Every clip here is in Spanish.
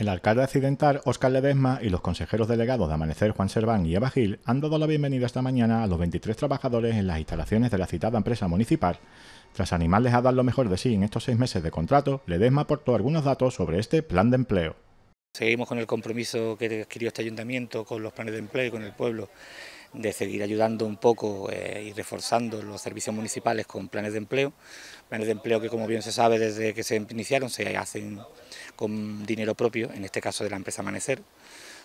El alcalde accidental Óscar Ledesma y los consejeros delegados de Amanecer Juan Serván y Eva Gil han dado la bienvenida esta mañana a los 23 trabajadores en las instalaciones de la citada empresa municipal. Tras animarles a dar lo mejor de sí en estos seis meses de contrato, Ledesma aportó algunos datos sobre este plan de empleo. Seguimos con el compromiso que adquirió este ayuntamiento con los planes de empleo y con el pueblo de seguir ayudando un poco eh, y reforzando los servicios municipales con planes de empleo, planes de empleo que como bien se sabe desde que se iniciaron se hacen con dinero propio, en este caso de la empresa Amanecer.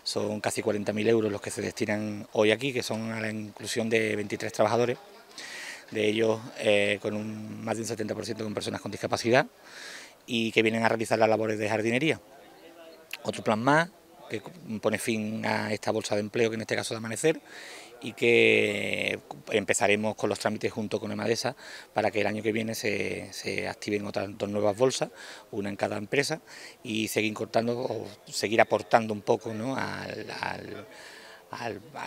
Son casi 40.000 euros los que se destinan hoy aquí, que son a la inclusión de 23 trabajadores, de ellos eh, con un, más de un 70% con personas con discapacidad y que vienen a realizar las labores de jardinería. Otro plan más, que pone fin a esta bolsa de empleo, que en este caso de Amanecer, y que empezaremos con los trámites junto con Emadesa para que el año que viene se, activen otras dos nuevas bolsas, una en cada empresa, y seguir cortando seguir aportando un poco a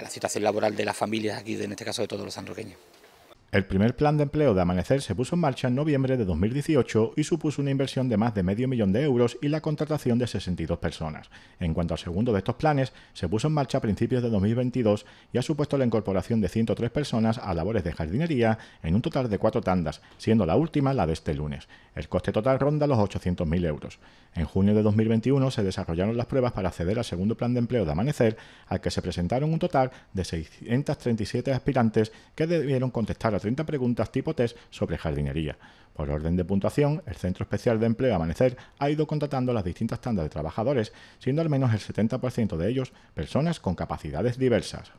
la situación laboral de las familias aquí, en este caso de todos los sanroqueños. El primer plan de empleo de Amanecer se puso en marcha en noviembre de 2018 y supuso una inversión de más de medio millón de euros y la contratación de 62 personas. En cuanto al segundo de estos planes, se puso en marcha a principios de 2022 y ha supuesto la incorporación de 103 personas a labores de jardinería en un total de cuatro tandas, siendo la última la de este lunes. El coste total ronda los 800.000 euros. En junio de 2021 se desarrollaron las pruebas para acceder al segundo plan de empleo de Amanecer, al que se presentaron un total de 637 aspirantes que debieron contestar a 30 preguntas tipo test sobre jardinería. Por orden de puntuación, el Centro Especial de Empleo Amanecer ha ido contratando las distintas tandas de trabajadores, siendo al menos el 70% de ellos personas con capacidades diversas.